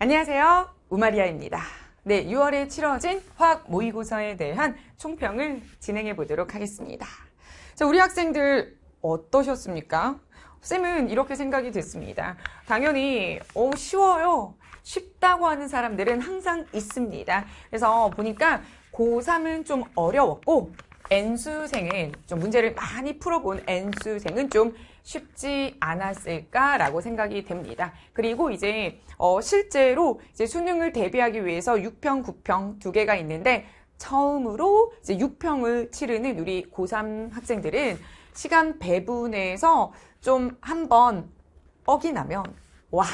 안녕하세요. 우마리아입니다. 네, 6월에 치러진 화학 모의고사에 대한 총평을 진행해 보도록 하겠습니다. 자, 우리 학생들 어떠셨습니까? 쌤은 이렇게 생각이 됐습니다. 당연히 어 쉬워요. 쉽다고 하는 사람들은 항상 있습니다. 그래서 보니까 고3은 좀 어려웠고 N수생은 좀 문제를 많이 풀어본 N수생은 좀 쉽지 않았을까라고 생각이 됩니다. 그리고 이제 어 실제로 이제 수능을 대비하기 위해서 6평, 9평 두 개가 있는데 처음으로 이제 6평을 치르는 우리 고3 학생들은 시간 배분에서 좀 한번 어기나면 와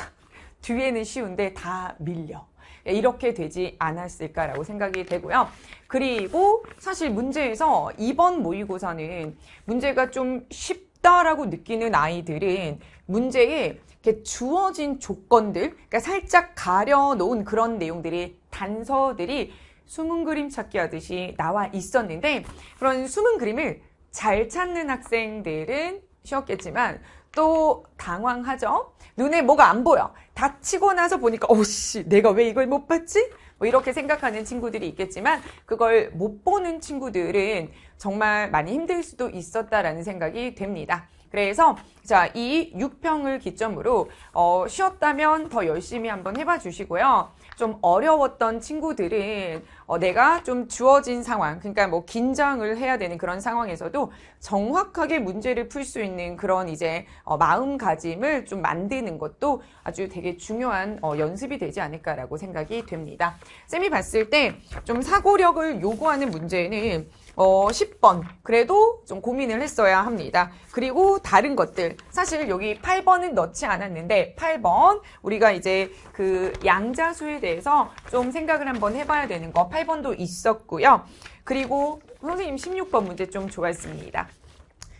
뒤에는 쉬운데 다 밀려 예, 이렇게 되지 않았을까라고 생각이 되고요. 그리고 사실 문제에서 이번 모의고사는 문제가 좀 쉽다라고 느끼는 아이들은 문제에 주어진 조건들, 그러니까 살짝 가려놓은 그런 내용들이 단서들이 숨은 그림 찾기 하듯이 나와 있었는데 그런 숨은 그림을 잘 찾는 학생들은 쉬웠겠지만 또 당황하죠. 눈에 뭐가 안 보여. 다치고 나서 보니까 오씨 어, 내가 왜 이걸 못 봤지? 뭐 이렇게 생각하는 친구들이 있겠지만 그걸 못 보는 친구들은 정말 많이 힘들 수도 있었다라는 생각이 됩니다. 그래서 자, 이 6평을 기점으로 어, 쉬었다면 더 열심히 한번 해봐 주시고요. 좀 어려웠던 친구들은 어, 내가 좀 주어진 상황, 그러니까 뭐 긴장을 해야 되는 그런 상황에서도 정확하게 문제를 풀 수 있는 그런 이제 어, 마음가짐을 좀 만드는 것도 아주 되게 중요한 어, 연습이 되지 않을까라고 생각이 됩니다. 쌤이 봤을 때 좀 사고력을 요구하는 문제는 어, 10번. 그래도 좀 고민을 했어야 합니다. 그리고 다른 것들. 사실 여기 8번은 넣지 않았는데, 8번. 우리가 이제 그 양자수에 대해서 좀 생각을 한번 해봐야 되는 거. 8번도 있었고요. 그리고 선생님 16번 문제 좀 좋았습니다.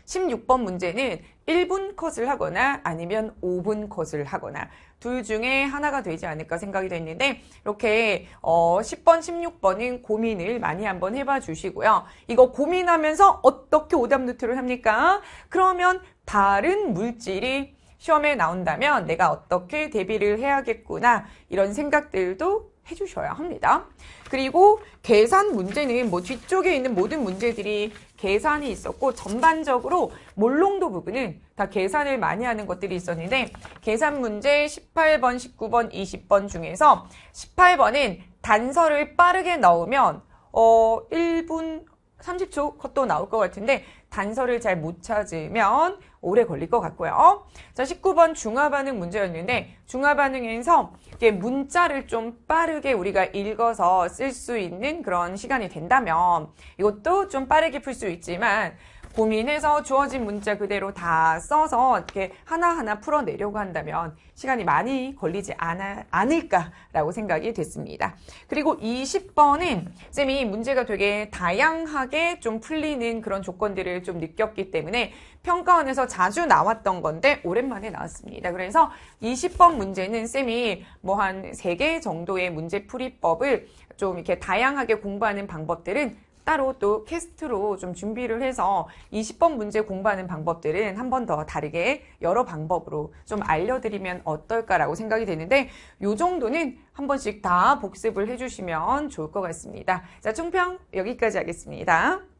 16번 문제는 1분 컷을 하거나 아니면 5분 컷을 하거나 둘 중에 하나가 되지 않을까 생각이 됐는데 이렇게 어 10번, 16번은 고민을 많이 한번 해봐 주시고요. 이거 고민하면서 어떻게 오답 노트를 합니까? 그러면 다른 물질이 시험에 나온다면 내가 어떻게 대비를 해야겠구나 이런 생각들도 해주셔야 합니다. 그리고 계산 문제는 뭐 뒤쪽에 있는 모든 문제들이 계산이 있었고 전반적으로 몰롱도 부분은 다 계산을 많이 하는 것들이 있었는데 계산 문제 18번, 19번, 20번 중에서 18번은 단서를 빠르게 넣으면 어 1분 30초 컷도 나올 것 같은데 단서를 잘 못 찾으면 오래 걸릴 것 같고요. 자, 19번 중화 반응 문제였는데 중화 반응에서 이게 문자를 좀 빠르게 우리가 읽어서 쓸 수 있는 그런 시간이 된다면 이것도 좀 빠르게 풀 수 있지만 고민해서 주어진 문자 그대로 다 써서 이렇게 하나하나 풀어내려고 한다면 시간이 많이 걸리지 않아, 않을까라고 생각이 됐습니다. 그리고 20번은 쌤이 문제가 되게 다양하게 좀 풀리는 그런 조건들을 좀 느꼈기 때문에 평가원에서 자주 나왔던 건데 오랜만에 나왔습니다. 그래서 20번 문제는 쌤이 뭐 한 3개 정도의 문제 풀이법을 좀 이렇게 다양하게 공부하는 방법들은 따로 또 캐스트로 좀 준비를 해서 20번 문제 공부하는 방법들은 한 번 더 다르게 여러 방법으로 좀 알려드리면 어떨까라고 생각이 되는데 요 정도는 한 번씩 다 복습을 해주시면 좋을 것 같습니다. 자, 총평 여기까지 하겠습니다.